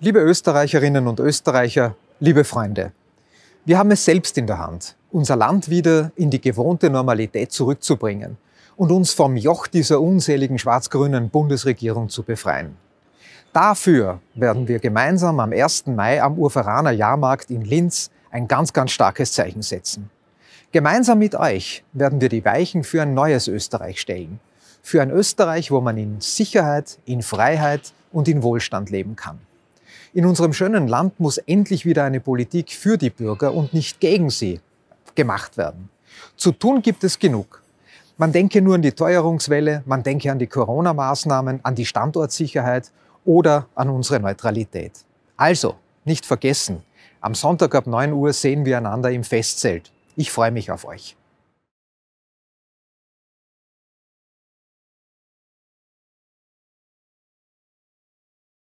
Liebe Österreicherinnen und Österreicher, liebe Freunde, wir haben es selbst in der Hand, unser Land wieder in die gewohnte Normalität zurückzubringen und uns vom Joch dieser unseligen schwarz-grünen Bundesregierung zu befreien. Dafür werden wir gemeinsam am 1. Mai am Urveraner Jahrmarkt in Linz ein ganz, ganz starkes Zeichen setzen. Gemeinsam mit euch werden wir die Weichen für ein neues Österreich stellen. Für ein Österreich, wo man in Sicherheit, in Freiheit und in Wohlstand leben kann. In unserem schönen Land muss endlich wieder eine Politik für die Bürger und nicht gegen sie gemacht werden. Zu tun gibt es genug. Man denke nur an die Teuerungswelle, man denke an die Corona-Maßnahmen, an die Standortsicherheit oder an unsere Neutralität. Also, nicht vergessen, am Sonntag ab 9 Uhr sehen wir einander im Festzelt. Ich freue mich auf euch.